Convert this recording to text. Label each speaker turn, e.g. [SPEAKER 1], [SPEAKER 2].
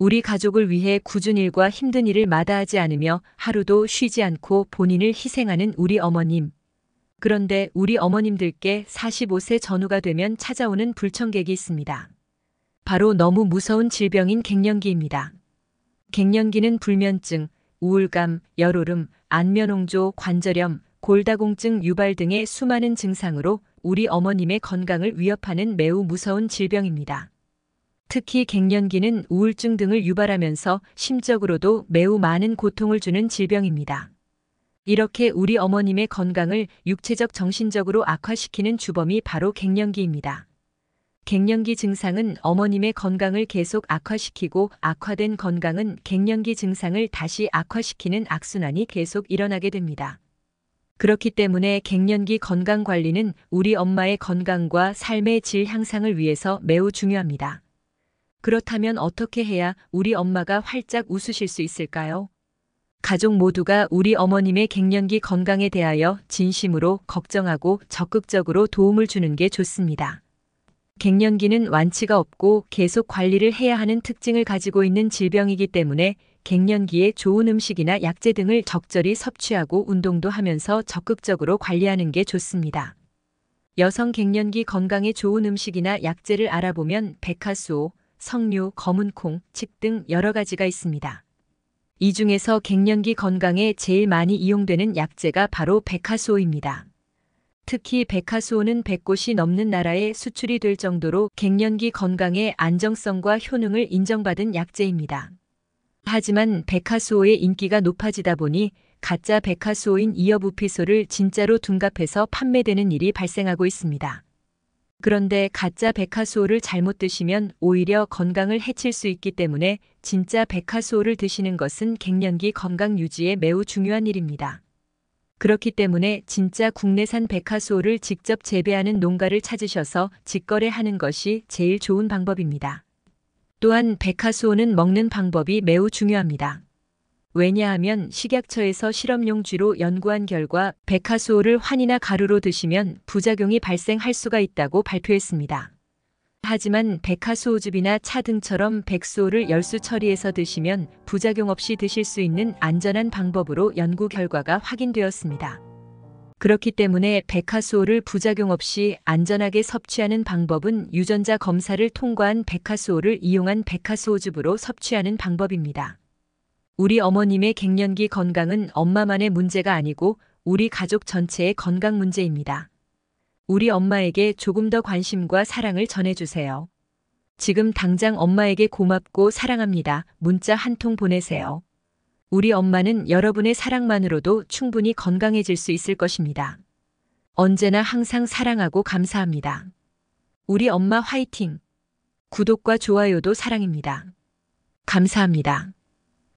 [SPEAKER 1] 우리 가족을 위해 굳은 일과 힘든 일을 마다하지 않으며 하루도 쉬지 않고 본인을 희생하는 우리 어머님. 그런데 우리 어머님들께 45세 전후가 되면 찾아오는 불청객이 있습니다. 바로 너무 무서운 질병인 갱년기입니다. 갱년기는 불면증, 우울감, 열오름, 안면홍조, 관절염, 골다공증 유발 등의 수많은 증상으로 우리 어머님의 건강을 위협하는 매우 무서운 질병입니다. 특히 갱년기는 우울증 등을 유발하면서 심적으로도 매우 많은 고통을 주는 질병입니다. 이렇게 우리 어머님의 건강을 육체적 정신적으로 악화시키는 주범이 바로 갱년기입니다. 갱년기 증상은 어머님의 건강을 계속 악화시키고 악화된 건강은 갱년기 증상을 다시 악화시키는 악순환이 계속 일어나게 됩니다. 그렇기 때문에 갱년기 건강 관리는 우리 엄마의 건강과 삶의 질 향상을 위해서 매우 중요합니다. 그렇다면 어떻게 해야 우리 엄마가 활짝 웃으실 수 있을까요? 가족 모두가 우리 어머님의 갱년기 건강에 대하여 진심으로 걱정하고 적극적으로 도움을 주는 게 좋습니다. 갱년기는 완치가 없고 계속 관리를 해야 하는 특징을 가지고 있는 질병이기 때문에 갱년기에 좋은 음식이나 약재 등을 적절히 섭취하고 운동도 하면서 적극적으로 관리하는 게 좋습니다. 여성 갱년기 건강에 좋은 음식이나 약재를 알아보면 백화수, 석류, 검은콩, 칡 등 여러 가지가 있습니다. 이 중에서 갱년기 건강에 제일 많이 이용되는 약재가 바로 백화수호입니다. 특히 백화수호는 100곳이 넘는 나라에 수출이 될 정도로 갱년기 건강의 안정성과 효능을 인정받은 약재입니다. 하지만 백화수호의 인기가 높아지다 보니 가짜 백화수호인 이어부피소를 진짜로 둔갑해서 판매되는 일이 발생하고 있습니다. 그런데 가짜 백화수호를 잘못 드시면 오히려 건강을 해칠 수 있기 때문에 진짜 백화수호를 드시는 것은 갱년기 건강 유지에 매우 중요한 일입니다. 그렇기 때문에 진짜 국내산 백화수호를 직접 재배하는 농가를 찾으셔서 직거래하는 것이 제일 좋은 방법입니다. 또한 백화수호는 먹는 방법이 매우 중요합니다. 왜냐하면 식약처에서 실험용 쥐로 연구한 결과 백화수호를 환이나 가루로 드시면 부작용이 발생할 수가 있다고 발표했습니다. 하지만 백화수호즙이나 차 등처럼 백수호를 열수 처리해서 드시면 부작용 없이 드실 수 있는 안전한 방법으로 연구 결과가 확인되었습니다. 그렇기 때문에 백화수호를 부작용 없이 안전하게 섭취하는 방법은 유전자 검사를 통과한 백화수호를 이용한 백화수호즙으로 섭취하는 방법입니다. 우리 어머님의 갱년기 건강은 엄마만의 문제가 아니고 우리 가족 전체의 건강 문제입니다. 우리 엄마에게 조금 더 관심과 사랑을 전해주세요. 지금 당장 엄마에게 고맙고 사랑합니다. 문자 한 통 보내세요. 우리 엄마는 여러분의 사랑만으로도 충분히 건강해질 수 있을 것입니다. 언제나 항상 사랑하고 감사합니다. 우리 엄마 화이팅! 구독과 좋아요도 사랑입니다. 감사합니다.